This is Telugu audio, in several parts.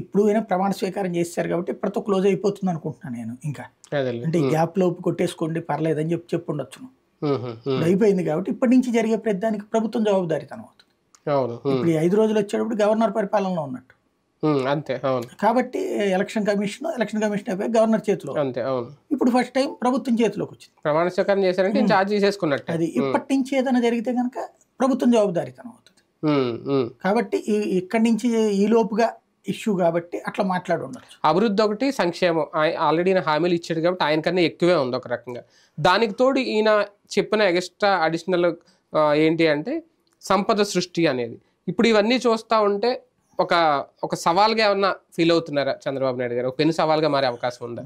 ఇప్పుడు అయినా ప్రమాణ స్వీకారం చేశారు కాబట్టి ఇప్పటితో క్లోజ్ అయిపోతుంది అనుకుంటున్నాను నేను ఇంకా అంటే గ్యాప్ లోపు కొట్టేసుకోండి పర్లేదు చెప్పి చెప్పి ఉండొచ్చును అయిపోయింది కాబట్టి ఇప్పటి నుంచి జరిగే ప్రతిదానికి ప్రభుత్వం జవాబుదారీతనం అవుతుంది ఇప్పుడు ఐదు రోజులు వచ్చేటప్పుడు గవర్నర్ పరిపాలనలో ఉన్నట్టు అంతే కాబట్టి ఎలక్షన్ కమిషన్ ఎలక్షన్ కమిషన్ అయిపోయి గవర్నర్ చేతిలో అంతే ఇప్పుడు ఫస్ట్ టైం ప్రభుత్వం చేతిలోకి వచ్చింది ప్రమాణ స్వీకారం చేశారంటే ఛార్జ్ చేసేసుకున్నట్టు అది ఇప్పటి నుంచి ఏదైనా జరిగితే కనుక ప్రభుత్వం జవాబుదారితనం అవుతుంది కాబట్టి ఇక్కడి నుంచి ఈ లోపుగా ఇష్యూ కాబట్టి అట్లా మాట్లాడి అభివృద్ధి ఒకటి సంక్షేమం ఆల్రెడీ ఈయన హామీలు ఇచ్చాడు కాబట్టి ఆయన కన్నా ఎక్కువే ఉంది ఒక రకంగా దానికి తోడు ఈయన చెప్పిన ఎక్స్ట్రా అడిషనల్ ఏంటి అంటే సంపద సృష్టి అనేది ఇప్పుడు ఇవన్నీ చూస్తూ ఉంటే ఒక ఒక సవాల్గా ఏమన్నా ఫీల్ అవుతున్నారా చంద్రబాబు నాయుడు గారు ఒక పెను సవాల్గా మారే అవకాశం ఉందా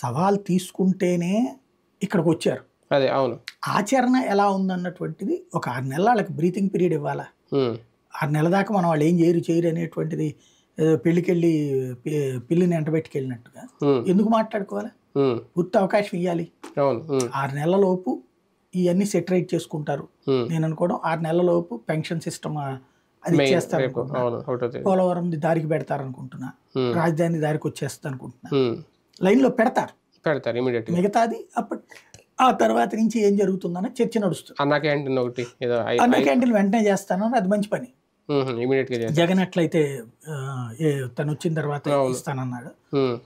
సవాల్ తీసుకుంటేనే ఇక్కడికి వచ్చారు అదే అవును ఆచరణ ఎలా ఉందన్నటువంటిది ఒక ఆరు నెలలకి బ్రీతింగ్ పీరియడ్ ఇవ్వాలా ఆరు నెలల దాకా మనం వాళ్ళు ఏం చేయరు చేయరు అనేటువంటిది పెళ్ళికెళ్ళి పిల్లిని ఎంటబెట్టుకెళ్ళినట్టుగా ఎందుకు మాట్లాడుకోవాలి పూర్తి అవకాశం ఇవ్వాలి ఆరు నెలలలోపు ఇవన్నీ సెటరేట్ చేసుకుంటారు నేను అనుకోవడం ఆరు నెలలలోపు పెన్షన్ సిస్టమ్ అది చేస్తారు పోలవరం దారికి పెడతారు అనుకుంటున్నా రాజధాని దారికి వచ్చేస్తా అనుకుంటున్నా లైన్ లో పెడతారు పెడతారు మిగతాది అప్పుడు ఆ తర్వాత నుంచి ఏం జరుగుతుందనే చర్చ నడుస్తుంది అన్న క్యాంటీన్ ఒకటి అన్న క్యాంటీన్ వెంటనే చేస్తాను అది మంచి పని జగన్ అట్లయితే తను వచ్చిన తర్వాత ఇస్తానన్నాడు